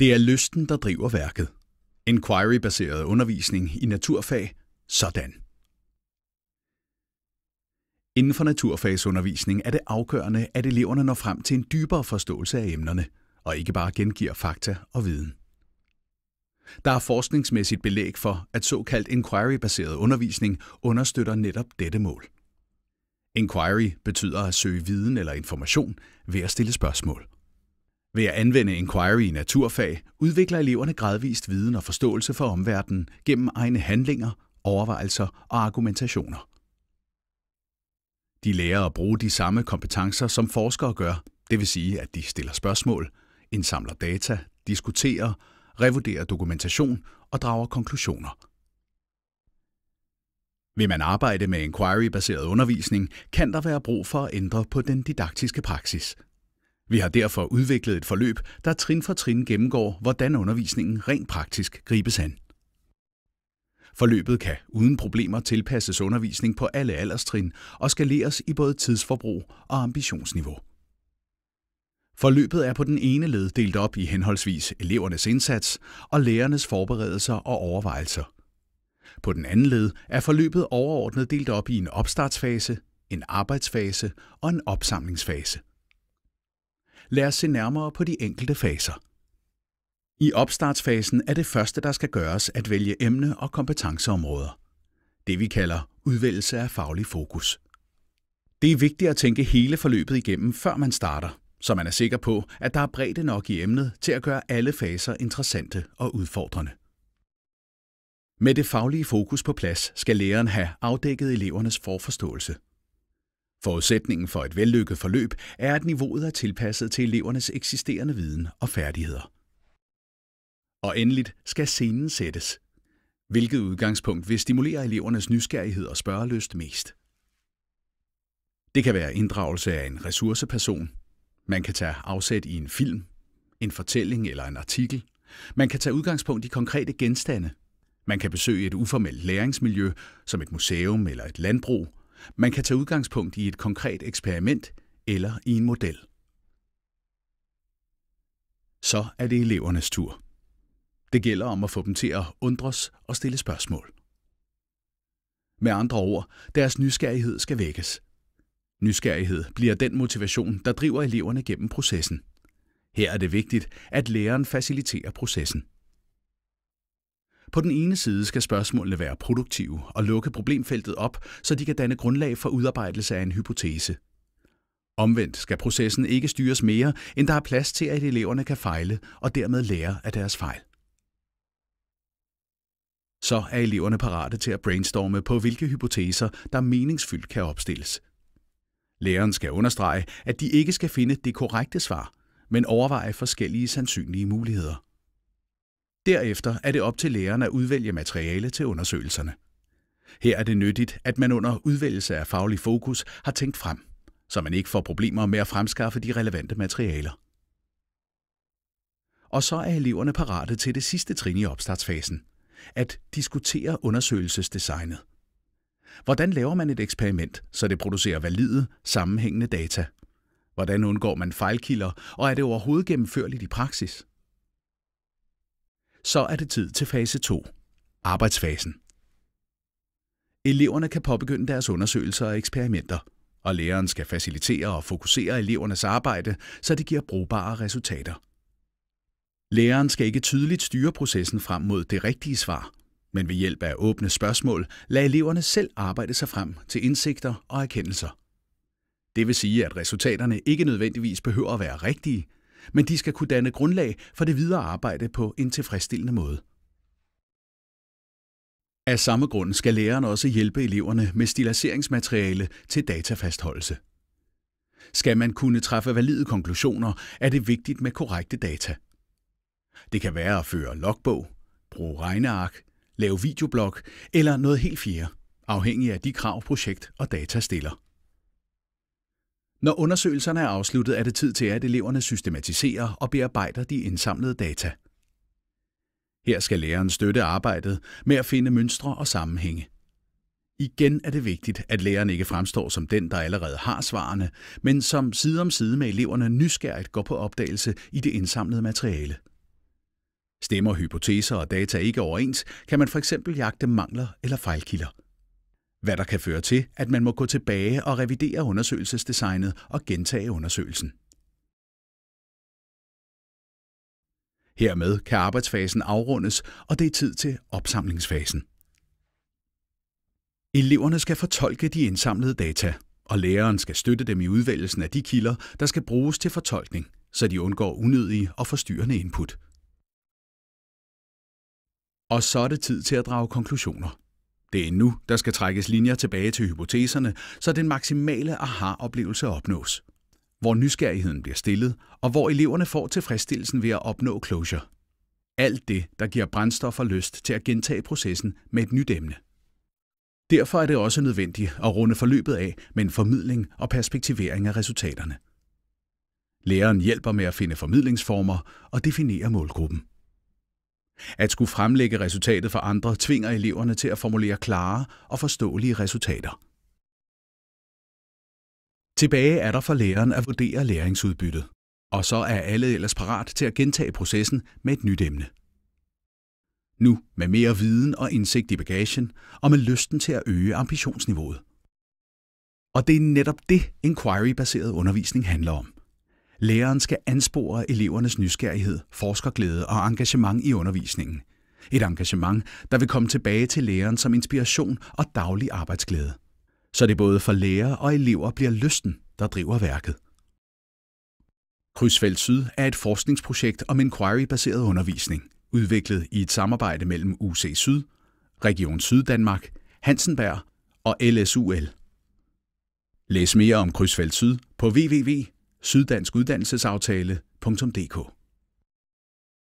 Det er lysten, der driver værket. Inquiry-baseret undervisning i naturfag, sådan. Inden for naturfagsundervisning er det afgørende, at eleverne når frem til en dybere forståelse af emnerne, og ikke bare gengiver fakta og viden. Der er forskningsmæssigt belæg for, at såkaldt inquiry-baseret undervisning understøtter netop dette mål. Inquiry betyder at søge viden eller information ved at stille spørgsmål. Ved at anvende inquiry i naturfag udvikler eleverne gradvist viden og forståelse for omverdenen gennem egne handlinger, overvejelser og argumentationer. De lærer at bruge de samme kompetencer, som forskere gør, det vil sige, at de stiller spørgsmål, indsamler data, diskuterer, revurderer dokumentation og drager konklusioner. Vil man arbejde med inquiry-baseret undervisning, kan der være brug for at ændre på den didaktiske praksis – vi har derfor udviklet et forløb, der trin for trin gennemgår, hvordan undervisningen rent praktisk gribes an. Forløbet kan uden problemer tilpasses undervisning på alle alderstrin og skaleres i både tidsforbrug og ambitionsniveau. Forløbet er på den ene led delt op i henholdsvis elevernes indsats og lærernes forberedelser og overvejelser. På den anden led er forløbet overordnet delt op i en opstartsfase, en arbejdsfase og en opsamlingsfase lad os se nærmere på de enkelte faser. I opstartsfasen er det første, der skal gøres, at vælge emne og kompetenceområder. Det vi kalder udvælgelse af faglig fokus. Det er vigtigt at tænke hele forløbet igennem, før man starter, så man er sikker på, at der er bredde nok i emnet til at gøre alle faser interessante og udfordrende. Med det faglige fokus på plads skal læreren have afdækket elevernes forforståelse – Forudsætningen for et vellykket forløb er, at niveauet er tilpasset til elevernes eksisterende viden og færdigheder. Og endeligt skal scenen sættes. Hvilket udgangspunkt vil stimulere elevernes nysgerrighed og spørgeløst mest? Det kan være inddragelse af en ressourceperson. Man kan tage afsæt i en film, en fortælling eller en artikel. Man kan tage udgangspunkt i konkrete genstande. Man kan besøge et uformelt læringsmiljø, som et museum eller et landbrug – man kan tage udgangspunkt i et konkret eksperiment eller i en model. Så er det elevernes tur. Det gælder om at få dem til at undres og stille spørgsmål. Med andre ord, deres nysgerrighed skal vækkes. Nysgerrighed bliver den motivation, der driver eleverne gennem processen. Her er det vigtigt, at læreren faciliterer processen. På den ene side skal spørgsmålene være produktive og lukke problemfeltet op, så de kan danne grundlag for udarbejdelse af en hypotese. Omvendt skal processen ikke styres mere, end der er plads til, at eleverne kan fejle og dermed lære af deres fejl. Så er eleverne parate til at brainstorme på, hvilke hypoteser, der meningsfyldt kan opstilles. Læreren skal understrege, at de ikke skal finde det korrekte svar, men overveje forskellige sandsynlige muligheder. Derefter er det op til lærerne at udvælge materiale til undersøgelserne. Her er det nyttigt, at man under udvælgelse af faglig fokus har tænkt frem, så man ikke får problemer med at fremskaffe de relevante materialer. Og så er eleverne parate til det sidste trin i opstartsfasen, at diskutere undersøgelsesdesignet. Hvordan laver man et eksperiment, så det producerer valide, sammenhængende data? Hvordan undgår man fejlkilder, og er det overhovedet gennemførligt i praksis? så er det tid til fase 2, arbejdsfasen. Eleverne kan påbegynde deres undersøgelser og eksperimenter, og læreren skal facilitere og fokusere elevernes arbejde, så det giver brugbare resultater. Læreren skal ikke tydeligt styre processen frem mod det rigtige svar, men ved hjælp af åbne spørgsmål lader eleverne selv arbejde sig frem til indsigter og erkendelser. Det vil sige, at resultaterne ikke nødvendigvis behøver at være rigtige, men de skal kunne danne grundlag for det videre arbejde på en tilfredsstillende måde. Af samme grund skal læreren også hjælpe eleverne med stilaseringsmateriale til datafastholdelse. Skal man kunne træffe valide konklusioner, er det vigtigt med korrekte data. Det kan være at føre logbog, bruge regneark, lave videoblog eller noget helt fjerde, afhængig af de krav projekt og data stiller. Når undersøgelserne er afsluttet, er det tid til, at eleverne systematiserer og bearbejder de indsamlede data. Her skal læreren støtte arbejdet med at finde mønstre og sammenhænge. Igen er det vigtigt, at læreren ikke fremstår som den, der allerede har svarene, men som side om side med eleverne nysgerrigt går på opdagelse i det indsamlede materiale. Stemmer hypoteser og data ikke overens, kan man for eksempel jagte mangler eller fejlkilder hvad der kan føre til, at man må gå tilbage og revidere undersøgelsesdesignet og gentage undersøgelsen. Hermed kan arbejdsfasen afrundes, og det er tid til opsamlingsfasen. Eleverne skal fortolke de indsamlede data, og læreren skal støtte dem i udvælgelsen af de kilder, der skal bruges til fortolkning, så de undgår unødige og forstyrrende input. Og så er det tid til at drage konklusioner. Det er nu, der skal trækkes linjer tilbage til hypoteserne, så den maksimale aha-oplevelse opnås. Hvor nysgerrigheden bliver stillet, og hvor eleverne får tilfredsstillelsen ved at opnå closure. Alt det, der giver brændstof og lyst til at gentage processen med et nyt emne. Derfor er det også nødvendigt at runde forløbet af med en formidling og perspektivering af resultaterne. Læreren hjælper med at finde formidlingsformer og definere målgruppen. At skulle fremlægge resultatet for andre tvinger eleverne til at formulere klare og forståelige resultater. Tilbage er der for læreren at vurdere læringsudbyttet, og så er alle ellers parat til at gentage processen med et nyt emne. Nu med mere viden og indsigt i bagagen, og med lysten til at øge ambitionsniveauet. Og det er netop det, inquiry-baseret undervisning handler om. Læreren skal anspore elevernes nysgerrighed, forskerglæde og engagement i undervisningen. Et engagement, der vil komme tilbage til læreren som inspiration og daglig arbejdsglæde. Så det både for lærere og elever bliver lysten, der driver værket. Krydsfelt Syd er et forskningsprojekt om inquiry-baseret undervisning, udviklet i et samarbejde mellem UC Syd, Region Syddanmark, Hansenberg og LSUL. Læs mere om Krydsfelt Syd på www syddanskuddannelsesaftale.dk